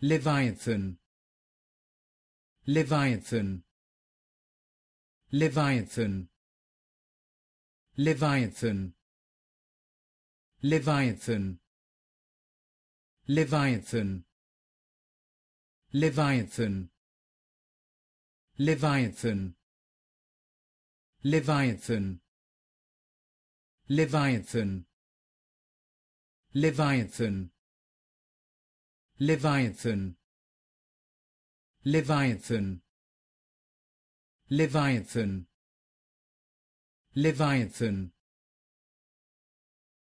Leviathan Leviathan Leviathan Leviathan Leviathan Leviathan Leviathan Leviathan Leviathan Leviathan Leviathan Leviathan Leviathan Leviathan Leviathan